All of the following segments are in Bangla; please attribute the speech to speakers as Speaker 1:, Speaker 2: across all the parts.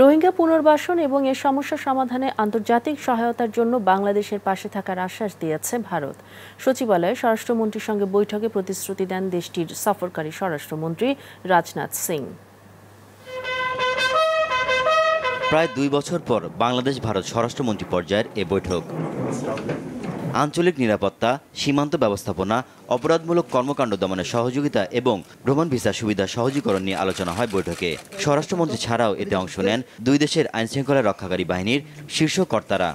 Speaker 1: রোহিঙ্গা পুনর্বাসন এবং এ সমস্যা সমাধানে আন্তর্জাতিক সহায়তার জন্য বাংলাদেশের পাশে থাকার আশ্বাস দিয়েছে ভারত সচিবালয়ে স্বরাষ্ট্রমন্ত্রীর সঙ্গে বৈঠকে প্রতিশ্রুতি দেন দেশটির সফরকারী স্বরাষ্ট্রমন্ত্রী রাজনাথ সিং
Speaker 2: প্রায় দুই বছর পর বাংলাদেশ ভারত স্বরাষ্ট্রমন্ত্রী পর্যায়ের এ বৈঠক আঞ্চলিক নিরাপত্তা সীমান্ত ব্যবস্থাপনা অপরাধমূলক কর্মকাণ্ড দমনে সহযোগিতা এবং ভ্রমণ ভিসা সুবিধা সহজীকরণ নিয়ে আলোচনা হয় বৈঠকে স্বরাষ্ট্রমন্ত্রী ছাড়াও এতে অংশ নেন দুই দেশের আইনশৃঙ্খলা রক্ষাকারী বাহিনীর শীর্ষ কর্তারা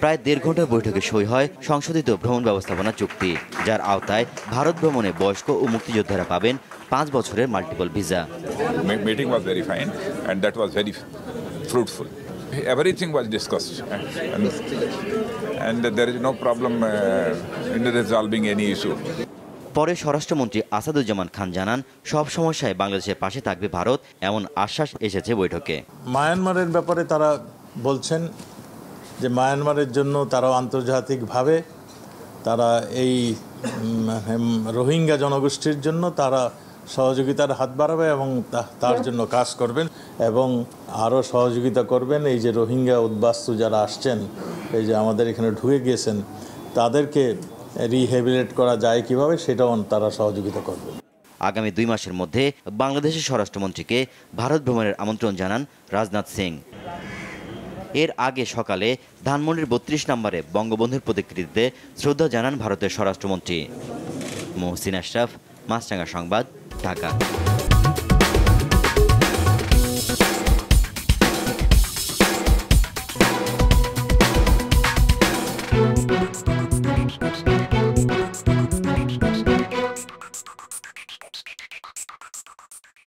Speaker 2: প্রায় দেড় ঘন্টার বৈঠকে সই হয় সংশোধিত ভ্রমণ ব্যবস্থাপনা চুক্তি যার আওতায় ভারত ভ্রমণে বয়স্ক ও মুক্তিযোদ্ধারা পাবেন পাঁচ বছরের multiple visa
Speaker 3: meeting was very fine and that was very fruitful everything was discussed. And, and there is no problem uh, in resolving any issue.
Speaker 2: পরে স্বরাষ্ট্রমন্ত্রী আসাদুজ্জামান খান জানান সব সমস্যায় বাংলাদেশের পাশে থাকবে ভারত এমন আশ্বাস এসেছে বৈঠকে
Speaker 4: মায়ানমারের ব্যাপারে তারা বলছেন যে মায়ানমারের জন্য তারাও আন্তর্জাতিকভাবে তারা এই রোহিঙ্গা জনগোষ্ঠীর জন্য তারা সহযোগিতার হাত বাড়াবে এবং তার জন্য কাজ করবেন এবং আরও সহযোগিতা করবেন এই যে রোহিঙ্গা উদ্বাস্তু যারা আসছেন এই যে আমাদের এখানে ঢুকে গিয়েছেন তাদেরকে রিহেবিলেট করা যায় কিভাবে সেটাও তারা সহযোগিতা করবে
Speaker 2: আগামী দুই মাসের মধ্যে বাংলাদেশের স্বরাষ্ট্রমন্ত্রীকে ভারত ভ্রমণের আমন্ত্রণ জানান রাজনাথ সিং এর আগে সকালে ধানমন্ডির বত্রিশ নম্বরে বঙ্গবন্ধুর প্রতিকৃতিতে শ্রদ্ধা জানান ভারতের স্বরাষ্ট্রমন্ত্রী মোহসিন আশরাফ মাছরাঙ্গা সংবাদ Taka.